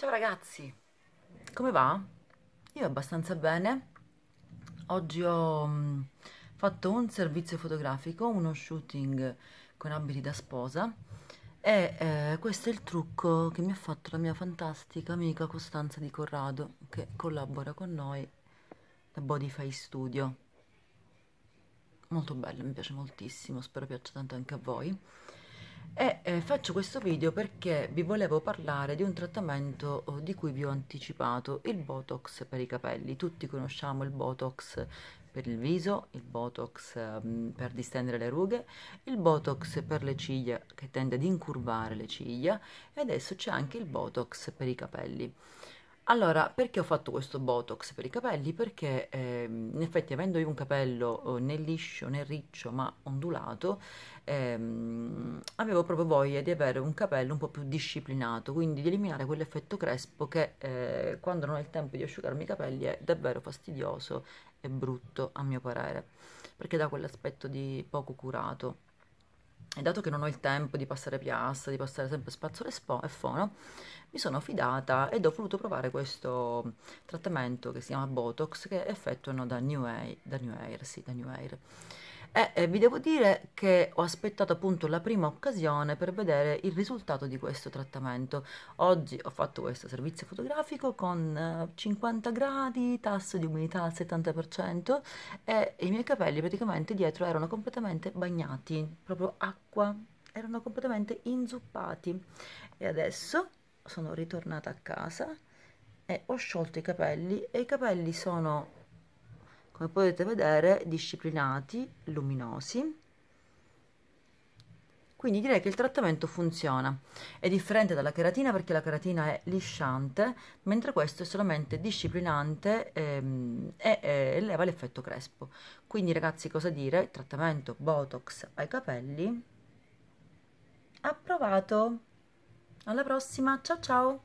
Ciao ragazzi, come va? Io abbastanza bene. Oggi ho mm, fatto un servizio fotografico, uno shooting con abiti da sposa e eh, questo è il trucco che mi ha fatto la mia fantastica amica Costanza di Corrado che collabora con noi da Bodyfy Studio. Molto bello, mi piace moltissimo, spero piaccia tanto anche a voi e eh, faccio questo video perché vi volevo parlare di un trattamento oh, di cui vi ho anticipato, il Botox per i capelli. Tutti conosciamo il Botox per il viso, il Botox um, per distendere le rughe, il Botox per le ciglia che tende ad incurvare le ciglia e adesso c'è anche il Botox per i capelli. Allora, perché ho fatto questo Botox per i capelli? Perché eh, in effetti avendo io un capello eh, né liscio né riccio ma ondulato, ehm, avevo proprio voglia di avere un capello un po' più disciplinato, quindi di eliminare quell'effetto crespo che eh, quando non ho il tempo di asciugarmi i capelli è davvero fastidioso e brutto a mio parere, perché dà quell'aspetto di poco curato. E dato che non ho il tempo di passare Piazza, di passare sempre Spazzole spo, e Fono, mi sono fidata ed ho voluto provare questo trattamento che si chiama Botox che effettuano da New Air, da New Air, sì, da New Air e eh, eh, vi devo dire che ho aspettato appunto la prima occasione per vedere il risultato di questo trattamento. Oggi ho fatto questo servizio fotografico con 50 eh, gradi, tasso di umidità al 70% e i miei capelli praticamente dietro erano completamente bagnati, proprio acqua, erano completamente inzuppati. E adesso sono ritornata a casa e ho sciolto i capelli e i capelli sono come potete vedere disciplinati, luminosi. Quindi direi che il trattamento funziona. È differente dalla cheratina perché la cheratina è lisciante, mentre questo è solamente disciplinante ehm, e, e eleva l'effetto crespo. Quindi ragazzi cosa dire? Trattamento Botox ai capelli. Approvato! Alla prossima, ciao ciao!